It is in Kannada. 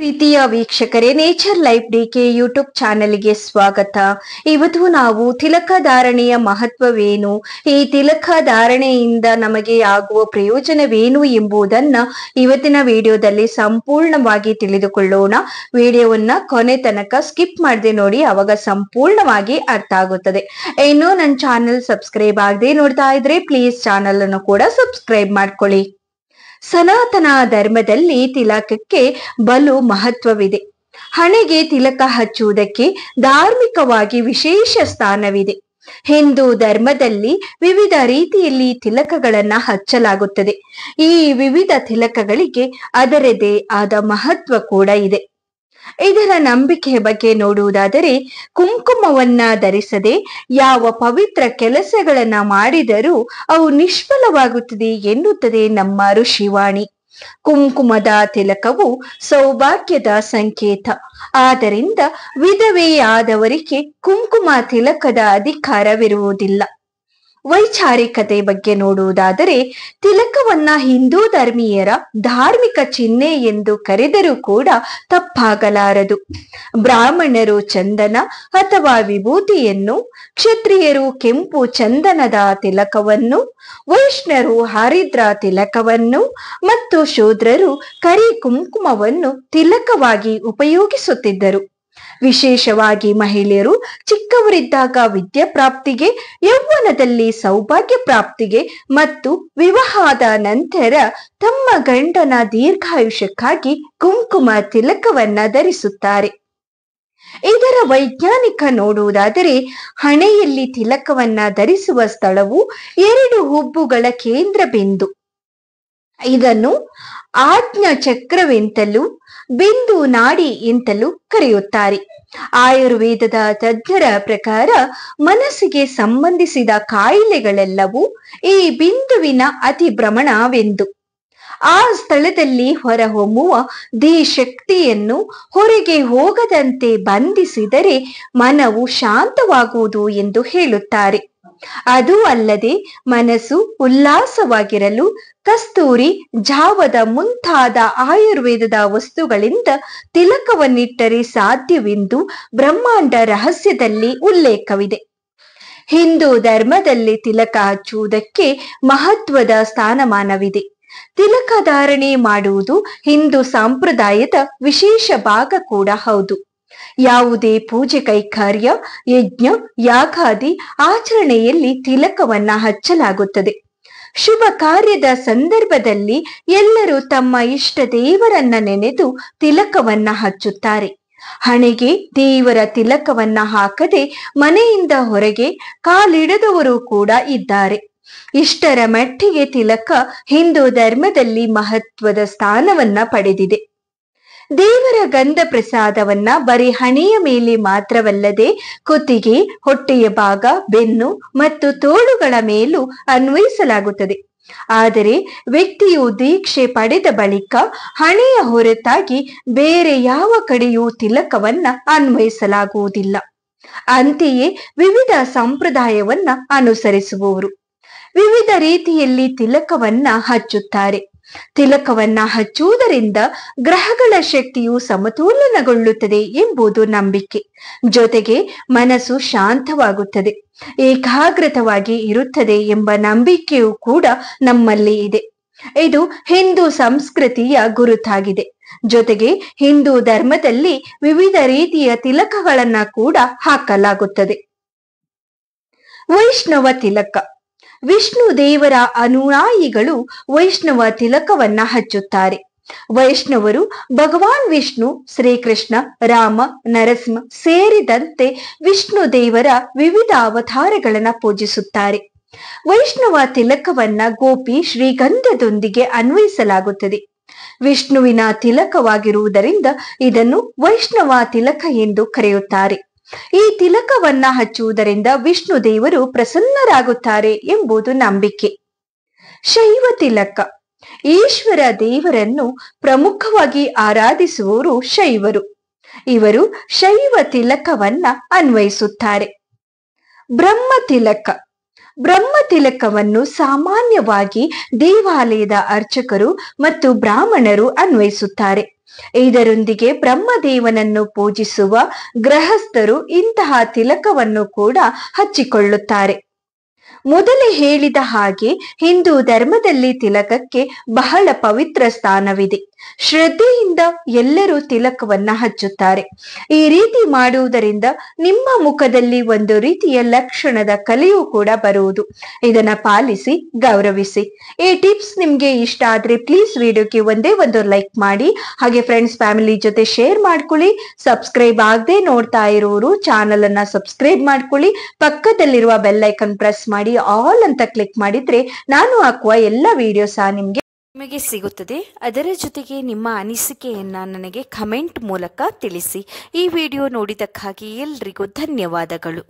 ಪ್ರೀತಿಯ ವೀಕ್ಷಕರೇ nature life D K YouTube ಚಾನೆಲ್ಗೆ ಸ್ವಾಗತ ಇವತ್ತು ನಾವು ತಿಲಕ ಧಾರಣೆಯ ಮಹತ್ವವೇನು ಈ ತಿಲಕ ಧಾರಣೆಯಿಂದ ನಮಗೆ ಆಗುವ ಪ್ರಯೋಜನವೇನು ಎಂಬುದನ್ನ ಇವತ್ತಿನ ವಿಡಿಯೋದಲ್ಲಿ ಸಂಪೂರ್ಣವಾಗಿ ತಿಳಿದುಕೊಳ್ಳೋಣ ವಿಡಿಯೋವನ್ನ ಕೊನೆ ತನಕ ಸ್ಕಿಪ್ ಮಾಡದೆ ನೋಡಿ ಅವಾಗ ಸಂಪೂರ್ಣವಾಗಿ ಅರ್ಥ ಆಗುತ್ತದೆ ಇನ್ನೂ ನನ್ನ ಚಾನೆಲ್ ಸಬ್ಸ್ಕ್ರೈಬ್ ಆಗದೆ ನೋಡ್ತಾ ಇದ್ರೆ ಪ್ಲೀಸ್ ಚಾನೆಲ್ ಅನ್ನು ಕೂಡ ಸಬ್ಸ್ಕ್ರೈಬ್ ಮಾಡ್ಕೊಳ್ಳಿ ಸನಾತನ ಧರ್ಮದಲ್ಲಿ ತಿಲಕಕ್ಕೆ ಬಲು ಮಹತ್ವವಿದೆ ಹಣೆಗೆ ತಿಲಕ ಹಚ್ಚುವುದಕ್ಕೆ ಧಾರ್ಮಿಕವಾಗಿ ವಿಶೇಷ ಸ್ಥಾನವಿದೆ ಹಿಂದೂ ಧರ್ಮದಲ್ಲಿ ವಿವಿಧ ರೀತಿಯಲ್ಲಿ ತಿಲಕಗಳನ್ನ ಹಚ್ಚಲಾಗುತ್ತದೆ ಈ ವಿವಿಧ ತಿಲಕಗಳಿಗೆ ಅದರದೇ ಆದ ಮಹತ್ವ ಕೂಡ ಇದೆ ಇದರ ನಂಬಿಕೆಯ ಬಗ್ಗೆ ನೋಡುವುದಾದರೆ ಕುಂಕುಮವನ್ನ ಧರಿಸದೆ ಯಾವ ಪವಿತ್ರ ಕೆಲಸಗಳನ್ನ ಮಾಡಿದರೂ ಅವು ನಿಷ್ಫಲವಾಗುತ್ತದೆ ಎನ್ನುತ್ತದೆ ನಮ್ಮ ಋಷಿವಾಣಿ ಕುಂಕುಮದ ತಿಲಕವು ಸೌಭಾಗ್ಯದ ಸಂಕೇತ ಆದ್ದರಿಂದ ವಿಧವೆಯಾದವರಿಗೆ ಕುಂಕುಮ ತಿಲಕದ ಅಧಿಕಾರವಿರುವುದಿಲ್ಲ ವೈಚಾರಿಕತೆ ಬಗ್ಗೆ ನೋಡುವುದಾದರೆ ತಿಲಕವನ್ನ ಹಿಂದೂ ಧರ್ಮೀಯರ ಧಾರ್ಮಿಕ ಚಿಹ್ನೆ ಎಂದು ಕರೆದರೂ ಕೂಡ ತಪ್ಪಾಗಲಾರದು ಬ್ರಾಹ್ಮಣರು ಚಂದನ ಅಥವಾ ವಿಭೂತಿಯನ್ನು ಕ್ಷತ್ರಿಯರು ಕೆಂಪು ಚಂದನದ ತಿಲಕವನ್ನು ವೈಷ್ಣರು ಹರಿದ್ರ ತಿಲಕವನ್ನು ಮತ್ತು ಶೂದ್ರರು ಕರಿ ಕುಂಕುಮವನ್ನು ತಿಲಕವಾಗಿ ಉಪಯೋಗಿಸುತ್ತಿದ್ದರು ವಿಶೇಷವಾಗಿ ಮಹಿಳೆಯರು ಚಿಕ್ಕವರಿದ್ದಾಗ ವಿದ್ಯೆ ಪ್ರಾಪ್ತಿಗೆ ಯೌವನದಲ್ಲಿ ಸೌಭಾಗ್ಯ ಪ್ರಾಪ್ತಿಗೆ ಮತ್ತು ವಿವಾಹದ ನಂತರ ತಮ್ಮ ಗಂಡನ ದೀರ್ಘಾಯುಷ್ಯಕ್ಕಾಗಿ ಕುಂಕುಮ ತಿಲಕವನ್ನ ಧರಿಸುತ್ತಾರೆ ಇದರ ವೈಜ್ಞಾನಿಕ ನೋಡುವುದಾದರೆ ಹಣೆಯಲ್ಲಿ ತಿಲಕವನ್ನ ಧರಿಸುವ ಸ್ಥಳವು ಎರಡು ಹುಬ್ಬುಗಳ ಕೇಂದ್ರ ಬಿಂದು ಇದನ್ನು ಆಜ್ಞ ಚಕ್ರವೆಂತಲೂ ಬಿಂದು ನಾಡಿ ಎಂತಲೂ ಕರೆಯುತ್ತಾರೆ ಆಯುರ್ವೇದದ ತಜ್ಞರ ಪ್ರಕಾರ ಮನಸ್ಸಿಗೆ ಸಂಬಂಧಿಸಿದ ಕಾಯಿಲೆಗಳೆಲ್ಲವೂ ಈ ಬಿಂದುವಿನ ಅತಿಭ್ರಮಣವೆಂದು ಆ ಸ್ಥಳದಲ್ಲಿ ಹೊರಹೊಮ್ಮುವ ಶಕ್ತಿಯನ್ನು ಹೊರಗೆ ಹೋಗದಂತೆ ಬಂಧಿಸಿದರೆ ಮನವು ಶಾಂತವಾಗುವುದು ಎಂದು ಹೇಳುತ್ತಾರೆ ಅದು ಅಲ್ಲದೆ ಮನಸ್ಸು ಉಲ್ಲಾಸವಾಗಿರಲು ಕಸ್ತೂರಿ ಜಾವದ ಮುಂತಾದ ಆಯುರ್ವೇದದ ವಸ್ತುಗಳಿಂದ ತಿಲಕವನ್ನಿಟ್ಟರೆ ಸಾಧ್ಯವೆಂದು ಬ್ರಹ್ಮಾಂಡ ರಹಸ್ಯದಲ್ಲಿ ಉಲ್ಲೇಖವಿದೆ ಹಿಂದೂ ಧರ್ಮದಲ್ಲಿ ತಿಲಕ ಹಚ್ಚುವುದಕ್ಕೆ ಮಹತ್ವದ ಸ್ಥಾನಮಾನವಿದೆ ತಿಲಕ ಧಾರಣೆ ಮಾಡುವುದು ಹಿಂದೂ ಸಂಪ್ರದಾಯದ ವಿಶೇಷ ಭಾಗ ಕೂಡ ಹೌದು ಯಾವುದೇ ಪೂಜೆ ಕೈಕಾರ್ಯ ಯಜ್ಞ ಯಾಗಾದಿ ಆಚರಣೆಯಲ್ಲಿ ತಿಲಕವನ್ನ ಹಚ್ಚಲಾಗುತ್ತದೆ ಶುಭ ಕಾರ್ಯದ ಸಂದರ್ಭದಲ್ಲಿ ಎಲ್ಲರೂ ತಮ್ಮ ಇಷ್ಟ ದೇವರನ್ನ ನೆನೆದು ತಿಲಕವನ್ನ ಹಚ್ಚುತ್ತಾರೆ ಹಣೆಗೆ ದೇವರ ತಿಲಕವನ್ನ ಹಾಕದೆ ಮನೆಯಿಂದ ಹೊರಗೆ ಕಾಲಿಡದವರು ಕೂಡ ಇದ್ದಾರೆ ಇಷ್ಟರ ಮಟ್ಟಿಗೆ ತಿಲಕ ಹಿಂದೂ ಧರ್ಮದಲ್ಲಿ ಮಹತ್ವದ ಸ್ಥಾನವನ್ನ ಪಡೆದಿದೆ ದೇವರ ಗಂಧ ಪ್ರಸಾದವನ್ನ ಬರೀ ಹಣೆಯ ಮೇಲೆ ಮಾತ್ರವಲ್ಲದೆ ಕುತ್ತಿಗೆ ಹೊಟ್ಟೆಯ ಭಾಗ ಬೆನ್ನು ಮತ್ತು ತೋಳುಗಳ ಮೇಲೂ ಅನ್ವಯಿಸಲಾಗುತ್ತದೆ ಆದರೆ ವ್ಯಕ್ತಿಯು ದೀಕ್ಷೆ ಪಡೆದ ಬಳಿಕ ಹಣೆಯ ಹೊರತಾಗಿ ಬೇರೆ ಯಾವ ಕಡೆಯೂ ತಿಲಕವನ್ನ ಅನ್ವಯಿಸಲಾಗುವುದಿಲ್ಲ ಅಂತೆಯೇ ವಿವಿಧ ಸಂಪ್ರದಾಯವನ್ನ ಅನುಸರಿಸುವವರು ವಿವಿಧ ರೀತಿಯಲ್ಲಿ ತಿಲಕವನ್ನ ಹಚ್ಚುತ್ತಾರೆ ತಿಲಕವನ್ನ ಹಚ್ಚುವುದರಿಂದ ಗ್ರಹಗಳ ಶಕ್ತಿಯು ಸಮತೋಲನಗೊಳ್ಳುತ್ತದೆ ಎಂಬುದು ನಂಬಿಕೆ ಜೊತೆಗೆ ಮನಸ್ಸು ಶಾಂತವಾಗುತ್ತದೆ ಏಕಾಗ್ರತವಾಗಿ ಇರುತ್ತದೆ ಎಂಬ ನಂಬಿಕೆಯೂ ಕೂಡ ನಮ್ಮಲ್ಲಿ ಇದೆ ಇದು ಹಿಂದೂ ಸಂಸ್ಕೃತಿಯ ಗುರುತಾಗಿದೆ ಜೊತೆಗೆ ಹಿಂದೂ ಧರ್ಮದಲ್ಲಿ ವಿವಿಧ ರೀತಿಯ ತಿಲಕಗಳನ್ನ ಕೂಡ ಹಾಕಲಾಗುತ್ತದೆ ವೈಷ್ಣವ ತಿಲಕ ವಿಷ್ಣು ದೇವರ ಅನುಯಾಯಿಗಳು ವೈಷ್ಣವ ತಿಲಕವನ್ನ ಹಚ್ಚುತ್ತಾರೆ ವೈಷ್ಣವರು ಭಗವಾನ್ ವಿಷ್ಣು ಶ್ರೀಕೃಷ್ಣ ರಾಮ ನರಸಿಂಹ ಸೇರಿದಂತೆ ವಿಷ್ಣು ದೇವರ ವಿವಿಧ ಅವತಾರಗಳನ್ನ ಪೂಜಿಸುತ್ತಾರೆ ವೈಷ್ಣವ ತಿಲಕವನ್ನ ಗೋಪಿ ಶ್ರೀಗಂಧದೊಂದಿಗೆ ಅನ್ವಯಿಸಲಾಗುತ್ತದೆ ವಿಷ್ಣುವಿನ ತಿಲಕವಾಗಿರುವುದರಿಂದ ಇದನ್ನು ವೈಷ್ಣವ ತಿಲಕ ಎಂದು ಕರೆಯುತ್ತಾರೆ ಈ ತಿಲಕವನ್ನ ಹಚ್ಚುವುದರಿಂದ ವಿಷ್ಣು ದೇವರು ಪ್ರಸನ್ನರಾಗುತ್ತಾರೆ ಎಂಬುದು ನಂಬಿಕೆ ಶೈವ ತಿಲಕ ಈಶ್ವರ ದೇವರನ್ನು ಪ್ರಮುಖವಾಗಿ ಆರಾಧಿಸುವವರು ಶೈವರು ಇವರು ಶೈವ ತಿಲಕವನ್ನ ಅನ್ವಯಿಸುತ್ತಾರೆ ಬ್ರಹ್ಮ ತಿಲಕ ಬ್ರಹ್ಮ ತಿಲಕವನ್ನು ಸಾಮಾನ್ಯವಾಗಿ ದೇವಾಲಯದ ಅರ್ಚಕರು ಮತ್ತು ಬ್ರಾಹ್ಮಣರು ಅನ್ವಯಿಸುತ್ತಾರೆ ಇದರೊಂದಿಗೆ ದೇವನನ್ನು ಪೂಜಿಸುವ ಗೃಹಸ್ಥರು ಇಂತಹ ತಿಲಕವನ್ನು ಕೂಡ ಹಚ್ಚಿಕೊಳ್ಳುತ್ತಾರೆ ಮೊದಲೇ ಹೇಳಿದ ಹಾಗೆ ಹಿಂದೂ ಧರ್ಮದಲ್ಲಿ ತಿಲಕಕ್ಕೆ ಬಹಳ ಪವಿತ್ರ ಸ್ಥಾನವಿದೆ ಶ್ರದ್ಧೆಯಿಂದ ಎಲ್ಲರೂ ತಿಲಕವನ್ನ ಹಚ್ಚುತ್ತಾರೆ ಈ ರೀತಿ ಮಾಡುವುದರಿಂದ ನಿಮ್ಮ ಮುಖದಲ್ಲಿ ಒಂದು ರೀತಿಯ ಲಕ್ಷಣದ ಕಲೆಯು ಕೂಡ ಬರುವುದು ಇದನ್ನ ಪಾಲಿಸಿ ಗೌರವಿಸಿ ಈ ಟಿಪ್ಸ್ ನಿಮ್ಗೆ ಇಷ್ಟ ಆದ್ರೆ ಪ್ಲೀಸ್ ವಿಡಿಯೋಕ್ಕೆ ಒಂದೇ ಒಂದು ಲೈಕ್ ಮಾಡಿ ಹಾಗೆ ಫ್ರೆಂಡ್ಸ್ ಫ್ಯಾಮಿಲಿ ಜೊತೆ ಶೇರ್ ಮಾಡ್ಕೊಳ್ಳಿ ಸಬ್ಸ್ಕ್ರೈಬ್ ಆಗದೆ ನೋಡ್ತಾ ಇರೋರು ಚಾನಲ್ ಅನ್ನ ಸಬ್ಸ್ಕ್ರೈಬ್ ಮಾಡ್ಕೊಳ್ಳಿ ಪಕ್ಕದಲ್ಲಿರುವ ಬೆಲ್ಲೈಕನ್ ಪ್ರೆಸ್ ಮಾಡಿ ಮಾಡಿ ಆಲ್ ಅಂತ ಕ್ಲಿಕ್ ಮಾಡಿದ್ರೆ ನಾನು ಹಾಕುವ ಎಲ್ಲ ವಿಡಿಯೋ ಸಹ ನಿಮಗೆ ನಿಮಗೆ ಸಿಗುತ್ತದೆ ಅದರ ಜೊತೆಗೆ ನಿಮ್ಮ ಅನಿಸಿಕೆಯನ್ನ ನನಗೆ ಕಮೆಂಟ್ ಮೂಲಕ ತಿಳಿಸಿ ಈ ವಿಡಿಯೋ ನೋಡಿದಕ್ಕಾಗಿ ಎಲ್ರಿಗೂ ಧನ್ಯವಾದಗಳು